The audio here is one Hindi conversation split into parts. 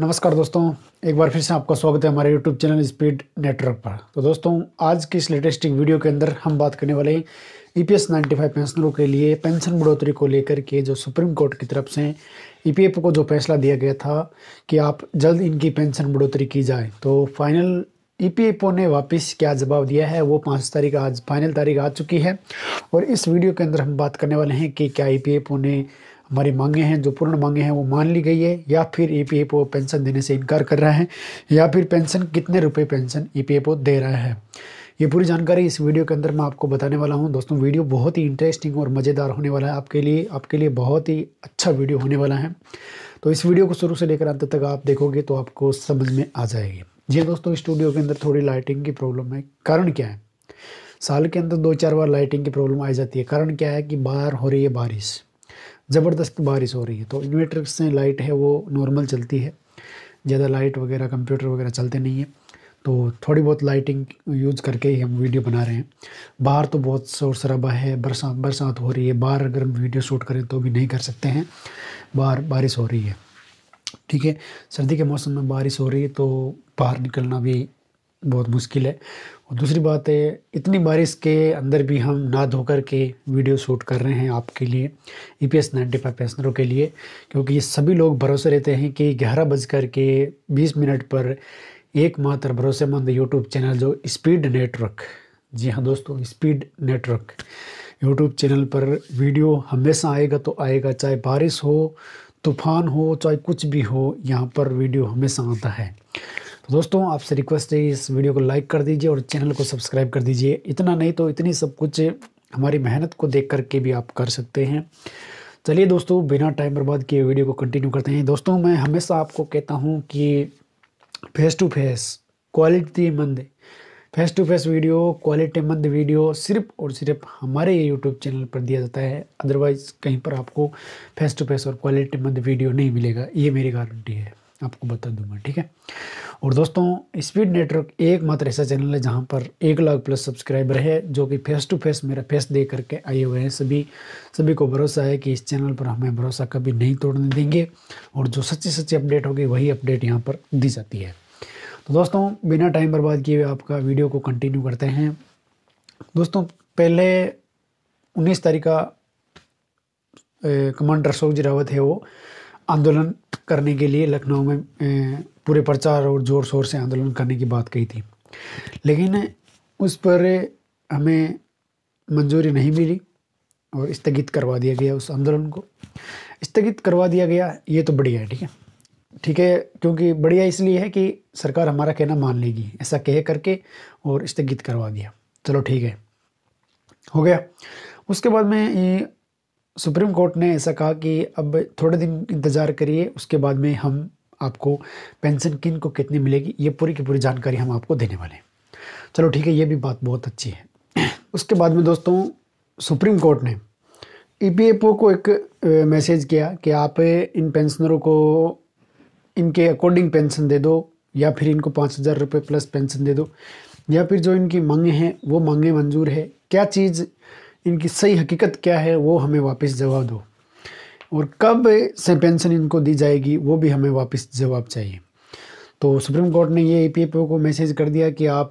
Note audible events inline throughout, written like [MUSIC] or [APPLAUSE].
नमस्कार दोस्तों एक बार फिर से आपका स्वागत है हमारे YouTube चैनल स्पीड नेटवर्क पर तो दोस्तों आज की इस लेटेस्टिक वीडियो के अंदर हम बात करने वाले हैं ई पी एस पेंशनरों के लिए पेंशन बढ़ोतरी को लेकर के जो सुप्रीम कोर्ट की तरफ से ई पी एफ को जो फैसला दिया गया था कि आप जल्द इनकी पेंशन बढ़ोतरी की जाए तो final E P F O ने वापस क्या जवाब दिया है वो पाँच तारीख आज फाइनल तारीख आ चुकी है और इस वीडियो के अंदर हम बात करने वाले हैं कि क्या ई पी एफ ओ ने हमारी मांगे हैं जो पूर्ण मांगे हैं वो मान ली गई है या फिर E P F O pension देने से इनकार कर रहा है या फिर पेंशन कितने रुपए pension E P F O दे रहा है ये पूरी जानकारी इस वीडियो के अंदर मैं आपको बताने वाला हूँ दोस्तों वीडियो बहुत ही इंटरेस्टिंग और मज़ेदार होने वाला है आपके लिए आपके लिए बहुत ही अच्छा वीडियो होने वाला है तो इस वीडियो को शुरू से लेकर अंत तक आप देखोगे तो आपको समझ में आ जाएगी जी हाँ दोस्तों स्टूडियो के अंदर थोड़ी लाइटिंग की प्रॉब्लम है कारण क्या है साल के अंदर दो चार बार लाइटिंग की प्रॉब्लम आ जाती है कारण क्या है कि बाहर हो रही है बारिश ज़बरदस्त बारिश हो रही है तो इन्वेटर से लाइट है वो नॉर्मल चलती है ज़्यादा लाइट वगैरह कंप्यूटर वगैरह चलते नहीं है तो थोड़ी बहुत लाइटिंग यूज़ करके ही हम वीडियो बना रहे हैं बाहर तो बहुत शोर शराबा है बरसात बरसात हो रही है बाहर अगर हम वीडियो शूट करें तो भी नहीं कर सकते हैं बाहर बारिश हो रही है ठीक है सर्दी के मौसम में बारिश हो रही है तो बाहर निकलना भी बहुत मुश्किल है और दूसरी बात है इतनी बारिश के अंदर भी हम ना धोकर के वीडियो शूट कर रहे हैं आपके लिए E P S ninety five पैसनरों के लिए क्योंकि ये सभी लोग भरोसे रहते हैं कि ग्यारह बज कर के बीस मिनट पर एकमात्र भरोसेमंद यूट्यूब चैनल जो स्पीड नेटवर्क जी हाँ दोस्तों स्पीड नेटवर्क यूट्यूब चैनल पर वीडियो हमेशा आएगा तो आएगा चाहे बारिश हो तूफान हो चाहे कुछ भी हो यहाँ पर वीडियो हमेशा आता है तो दोस्तों आपसे रिक्वेस्ट है इस वीडियो को लाइक कर दीजिए और चैनल को सब्सक्राइब कर दीजिए इतना नहीं तो इतनी सब कुछ हमारी मेहनत को देख करके भी आप कर सकते हैं चलिए दोस्तों बिना टाइम बर्बाद किए वीडियो को कंटिन्यू करते हैं दोस्तों मैं हमेशा आपको कहता हूँ कि फेस टू फेस क्वालिटी मंद face to face video quality मंद वीडियो सिर्फ और सिर्फ हमारे यूट्यूब चैनल पर दिया जाता है अदरवाइज़ कहीं पर आपको फेस टू फेस और क्वालिटी मंद वीडियो नहीं मिलेगा ये मेरी गारंटी है आपको बता दूंगा ठीक है और दोस्तों स्पीड नेटवर्क एकमात्र ऐसा चैनल है जहां पर एक लाख प्लस सब्सक्राइबर है जो कि फेस टू फेस मेरा फेस देख करके आए हुए हैं सभी सभी को भरोसा है कि इस चैनल पर हमें भरोसा कभी नहीं तोड़ने देंगे और जो सच्ची सच्ची अपडेट होगी वही अपडेट यहाँ पर दी जाती है तो दोस्तों बिना टाइम बर्बाद किए हुए आपका वीडियो को कंटिन्यू करते हैं दोस्तों पहले उन्नीस तारीख का कमांडर अशोक जी रावत है वो आंदोलन करने के लिए लखनऊ में पूरे प्रचार और ज़ोर शोर से आंदोलन करने की बात कही थी लेकिन उस पर हमें मंजूरी नहीं मिली और स्थगित करवा दिया गया उस आंदोलन को स्थगित करवा दिया गया ये तो बढ़िया है ठीक है ठीक है क्योंकि बढ़िया इसलिए है कि सरकार हमारा कहना मान लेगी ऐसा कह करके और स्थगित करवा दिया चलो ठीक है हो गया उसके बाद में सुप्रीम कोर्ट ने ऐसा कहा कि अब थोड़े दिन इंतज़ार करिए उसके बाद में हम आपको पेंशन किन को कितनी मिलेगी ये पूरी की पूरी जानकारी हम आपको देने वाले हैं चलो ठीक है ये भी बात बहुत अच्छी है [CLEARS THROAT] उसके बाद में दोस्तों सुप्रीम कोर्ट ने ई e को एक मैसेज किया कि आप इन पेंशनरों को इनके अकॉर्डिंग पेंशन दे दो या फिर इनको पाँच हज़ार रुपये प्लस पेंशन दे दो या फिर जो इनकी मांगे हैं वो मांगे मंजूर है क्या चीज़ इनकी सही हकीकत क्या है वो हमें वापस जवाब दो और कब से पेंशन इनको दी जाएगी वो भी हमें वापस जवाब चाहिए तो सुप्रीम कोर्ट ने ये ए को मैसेज कर दिया कि आप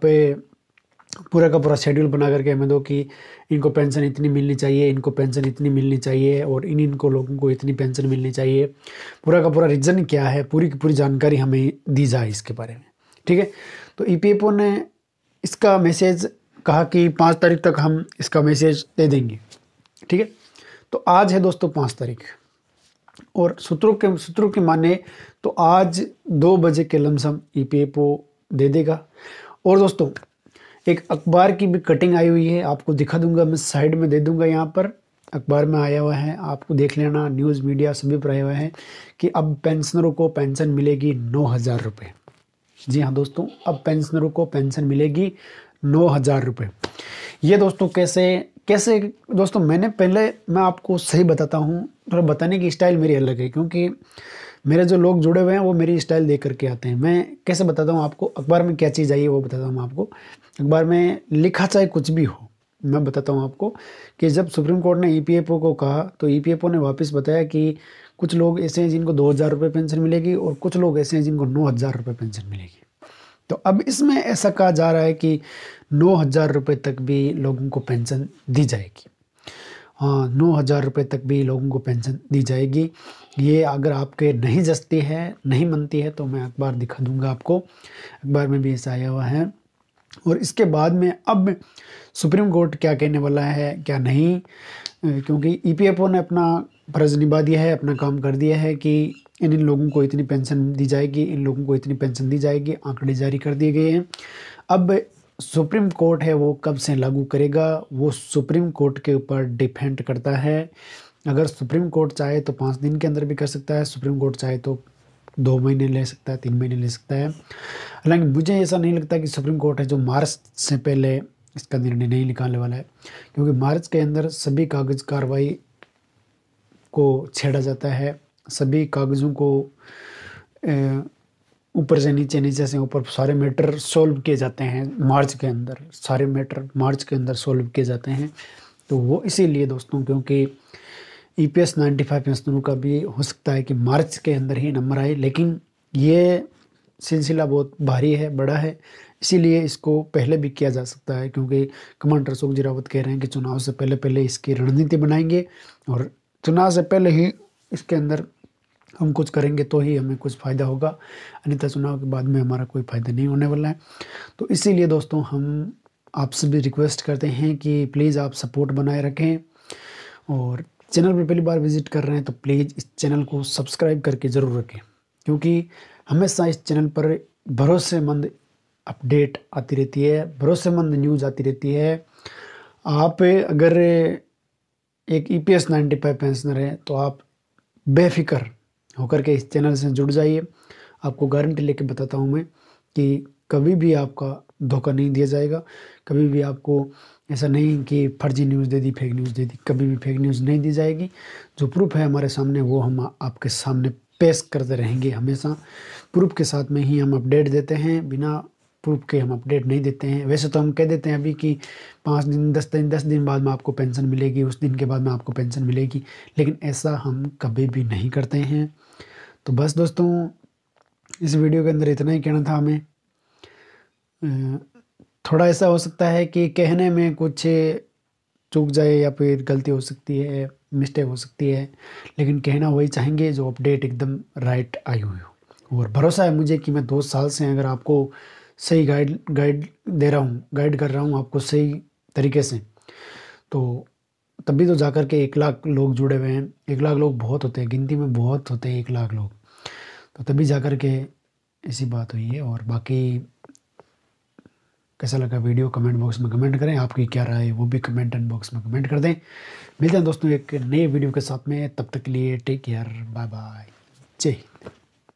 पूरा का पूरा शेड्यूल बना करके हमें दो कि इनको पेंशन इतनी मिलनी चाहिए इनको पेंशन इतनी मिलनी चाहिए और इन इनको लोगों को इतनी पेंशन मिलनी चाहिए पूरा का पूरा रीज़न क्या है पूरी की पूरी जानकारी हमें दी जाए इसके बारे में ठीक है तो ई ने इसका मैसेज कहा कि पाँच तारीख तक हम इसका मैसेज दे देंगे ठीक है तो आज है दोस्तों पाँच तारीख और सूत्रों के सूत्रों की माने तो आज दो बजे के lump sum E P F O दे देगा और दोस्तों एक अखबार की भी कटिंग आई हुई है आपको दिखा दूंगा मैं साइड में दे दूंगा यहाँ पर अखबार में आया हुआ है आपको देख लेना न्यूज़ मीडिया सभी पर आया हुआ है कि अब पेंशनरों को पेंशन मिलेगी नौ हज़ार रुपये जी हाँ दोस्तों अब पेंशनरों को पेंशन मिलेगी नौ हज़ार रुपये ये दोस्तों कैसे कैसे दोस्तों मैंने पहले मैं आपको सही बताता हूँ थोड़ा तो बताने की स्टाइल मेरी अलग है क्योंकि मेरे जो लोग जुड़े हुए हैं वो मेरी स्टाइल देख करके आते हैं मैं कैसे बताता हूँ आपको अखबार में क्या चीज़ आई है वो बताता हूँ आपको अखबार में लिखा चाहे कुछ भी हो मैं बताता हूँ आपको कि जब सुप्रीम कोर्ट ने ई e को कहा तो ई e ने वापस बताया कि कुछ लोग ऐसे हैं जिनको दो हज़ार रुपये पेंशन मिलेगी और कुछ लोग ऐसे हैं जिनको नौ हज़ार रुपये पेंशन मिलेगी तो अब इसमें ऐसा कहा जा रहा है कि नौ हज़ार रुपये तक भी लोगों को पेंशन दी जाएगी हाँ नौ हज़ार रुपये तक भी लोगों को पेंशन दी जाएगी ये अगर आपके नहीं जस्ती है नहीं मनती है तो मैं अखबार दिखा दूंगा आपको अखबार में भी ऐसा आया हुआ है और इसके बाद में अब सुप्रीम कोर्ट क्या कहने वाला है क्या नहीं क्योंकि ई e ने अपना फर्ज निभा दिया है अपना काम कर दिया है कि इन इन लोगों को इतनी पेंशन दी जाएगी इन लोगों को इतनी पेंशन दी जाएगी आंकड़े जारी कर दिए गए हैं अब सुप्रीम कोर्ट है वो कब से लागू करेगा वो सुप्रीम कोर्ट के ऊपर डिपेंड करता है अगर सुप्रीम कोर्ट चाहे तो पाँच दिन के अंदर भी कर सकता है सुप्रीम कोर्ट चाहे तो दो महीने ले सकता है तीन महीने ले सकता है हालांकि मुझे ऐसा नहीं लगता कि सुप्रीम कोर्ट है जो मार्च से पहले इसका निर्णय नहीं निकालने वाला है क्योंकि मार्च के अंदर सभी कागज कार्रवाई को छेड़ा जाता है सभी कागज़ों को ऊपर से नीचे नीचे से ऊपर सारे मैटर सॉल्व किए जाते हैं मार्च के अंदर सारे मैटर मार्च के अंदर सॉल्व किए जाते हैं तो वो इसीलिए दोस्तों क्योंकि E e P S ninety five पेंशनरों का भी हो सकता है कि मार्च के अंदर ही नंबर आए लेकिन ये सिलसिला बहुत भारी है बड़ा है इसीलिए इसको पहले भी किया जा सकता है क्योंकि कमांडर अशोक रावत कह रहे हैं कि चुनाव से पहले पहले इसकी रणनीति बनाएंगे और चुनाव से पहले ही इसके अंदर हम कुछ करेंगे तो ही हमें कुछ फ़ायदा होगा अन्यथा चुनाव के बाद में हमारा कोई फ़ायदा नहीं होने वाला है तो इसीलिए दोस्तों हम आपसे भी रिक्वेस्ट करते हैं कि प्लीज़ आप सपोर्ट बनाए रखें और चैनल पर पहली बार विज़िट कर रहे हैं तो प्लीज़ इस चैनल को सब्सक्राइब करके ज़रूर रखें क्योंकि हमेशा इस चैनल पर भरोसेमंद अपडेट आती रहती है भरोसेमंद न्यूज़ आती रहती है आप अगर एक E P S ninety five pensioner हैं तो आप बेफिक्र होकर के इस चैनल से जुड़ जाइए आपको गारंटी लेके बताता हूँ मैं कि कभी भी आपका धोखा नहीं दिया जाएगा कभी भी आपको ऐसा नहीं कि फर्जी न्यूज़ दे दी फेक न्यूज़ दे दी कभी भी फेक न्यूज़ नहीं दी जाएगी जो प्रूफ है हमारे सामने वो हम आपके सामने पेश करते रहेंगे हमेशा प्रूफ के साथ में ही हम अपडेट देते हैं बिना प्रूफ के हम अपडेट नहीं देते हैं वैसे तो हम कह देते हैं अभी कि पाँच दिन दस दिन दस दिन बाद में आपको पेंशन मिलेगी उस दिन के बाद में आपको पेंशन मिलेगी लेकिन ऐसा हम कभी भी नहीं करते हैं तो बस दोस्तों इस वीडियो के अंदर इतना ही कहना था हमें थोड़ा ऐसा हो सकता है कि कहने में कुछ चूक जाए या फिर गलती हो सकती है मिस्टेक हो सकती है लेकिन कहना वही चाहेंगे जो अपडेट एकदम राइट आई हुई हो और भरोसा है मुझे कि मैं दो साल से अगर आपको सही गाइड गाइड दे रहा हूँ गाइड कर रहा हूँ आपको सही तरीके से तो तब भी तो जाकर के एक लाख लोग जुड़े हुए हैं एक लाख लोग बहुत होते हैं गिनती में बहुत होते हैं एक लाख लोग तो तभी कर के ऐसी बात हुई है और बाकी कैसा लगा वीडियो कमेंट बॉक्स में कमेंट करें आपकी क्या राय वो भी कमेंट एंड बॉक्स में कमेंट कर दें मिलते हैं दोस्तों एक नए वीडियो के साथ में तब तक के लिए टेक केयर बाय बाय जय